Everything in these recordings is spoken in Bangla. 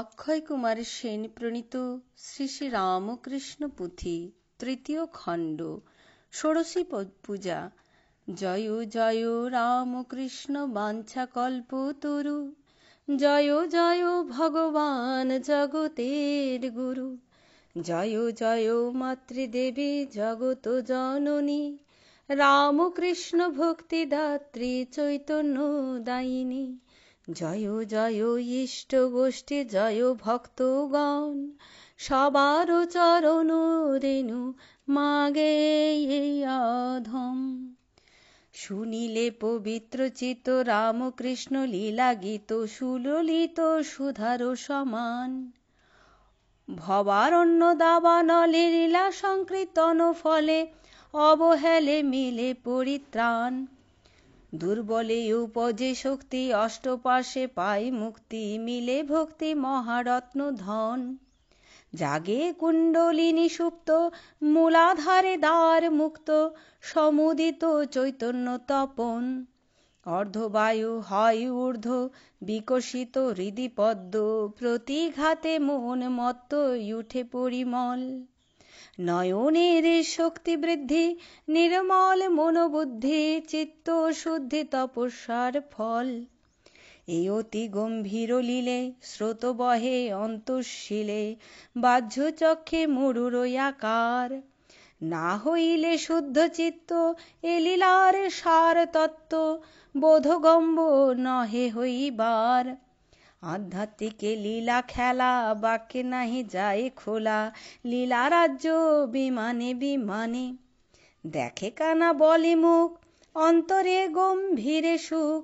অক্ষয় কুমার সেন প্রণীত শ্রী শ্রী রামকৃষ্ণ পুঁথি তৃতীয় খণ্ড ষোড়শী পূজা জয় জয় রামকৃষ্ণ বাঞ্ছা কল্প তরু জয় জয় ভগবান জগতের গুরু জয় জয় মাতৃদেবী জগত জননী রামকৃষ্ণ ভক্তিদাত্রী চৈতন্য দায়িনী জয় জয় ইষ্ট গোষ্ঠী জয় ভক্তগণ সবার চরণ রেণু মাগে অধম শুনিলে পবিত্র চিত রামকৃষ্ণ লীলা গীত সুললিত সুধার সমান ভবারণ্য দাবানলে লীলা সংকীর্তন ফলে অবহেলে মিলে পরিত্রাণ দুর্বলে উপজে শক্তি অষ্টপাশে পাই মুক্তি মিলে ভক্তি মহারত্ন ধন জাগে কুণ্ডলিনী সুপ্ত মূলাধারে দ্বার মুক্ত সমুদিত চৈতন্য তপন অর্ধবায়ু হয় ঊর্ধ্ব বিকশিত হৃদিপদ্ম প্রতিঘাতে মন মত্ত উঠে পরিমল নয়নের শক্তি বৃদ্ধি নির্মল মনোবুদ্ধি চিত্ত শুদ্ধি তপস্যার ফল এই অতি গম্ভীর লীলে স্রোত বহে অন্তঃশীলে বাহ্য চক্ষে মরুরই আকার না হইলে শুদ্ধ চিত্ত এ লীলার সার তত্ত্ব বোধগম্ব নহে হইবার আধ্যাত্মিকে লীলা খেলা বাক্যে নাহি যায় খোলা লীলা রাজ্য বিমানে বিমানে দেখে কানা বলে মুখ অন্তরে গম্ভীরে সুখ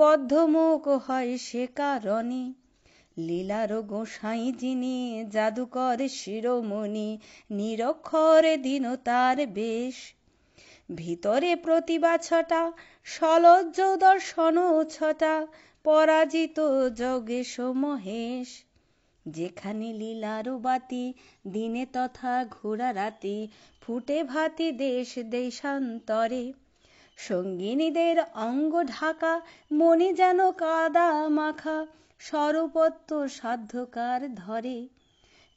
বদ্ধমুখ হয় সে কারণে লীলার গোসাই যিনি জাদুকর শিরোমণি নিরক্ষর দিন তার বেশ ভিতরে প্রতিভা ছটা সলজ্জ দর্শন ছটা পরাজিত যোগেশ মহেশ যেখানে লীলার বাতি দিনে তথা ঘোরা রাতি ফুটে ভাতি দেশ দেশান্তরে সঙ্গিনীদের অঙ্গ ঢাকা মনে যেন কাদা মাখা সরপত্য সাধ্যকার ধরে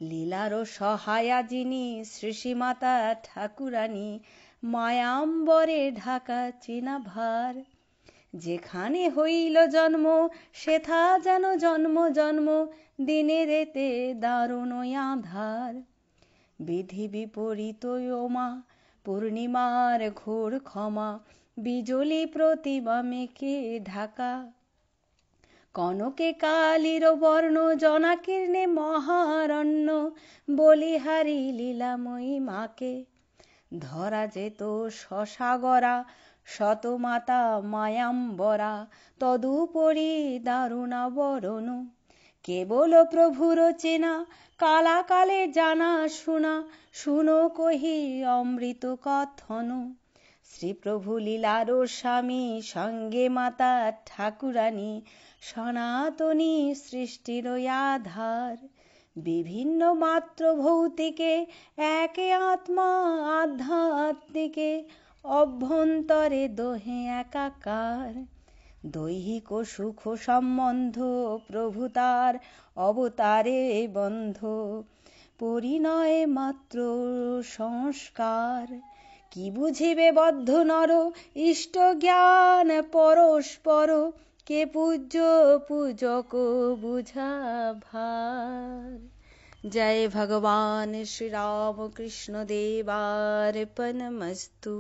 লীলারও সহায়া যিনি শ্রীমাতা ঠাকুরানী মায়াম্বরে ঢাকা চেনা ভার যেখানে হইল জন্ম সেথা যেন জন্ম জন্ম দিনে রেতে দারুণ আধার বিধি বিপরীত মা পূর্ণিমার ঘোর ক্ষমা বিজলি প্রতিমা মেকে ঢাকা কনকে কালির বর্ণ জনাকীর্ণে মহারণ্য বলিহারি লীলাময়ী মাকে ধরা যেত শশাগরা শতমাতা মায়াম্বরা তদুপরি দারুণা বরণ কেবল প্রভুর চেনা কালাকালে জানা শুনা শুনো কহি অমৃত কথন শ্রীপ্রভু লীলার স্বামী সঙ্গে মাতা ঠাকুরানী সনাতনী সৃষ্টির আধার বিভিন্ন মাত্র ভৌতিকে একে আত্মা আধ্যাত্মিকে অভ্যন্তরে দোহে একাকার দৈহিক সুখ সম্বন্ধ প্রভুতার অবতারে বন্ধ পরিণয় মাত্র সংস্কার কি বুঝিবে বদ্ধ নর ইষ্ট জ্ঞান পরস্পর কে পূজ্য পূজক বুঝা ভার জয় ভগবান কৃষ্ণ দেবার পনমস্তু